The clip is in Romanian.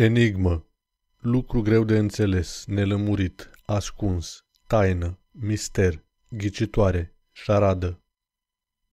Enigmă. Lucru greu de înțeles, nelămurit, ascuns, taină, mister, ghicitoare, șaradă,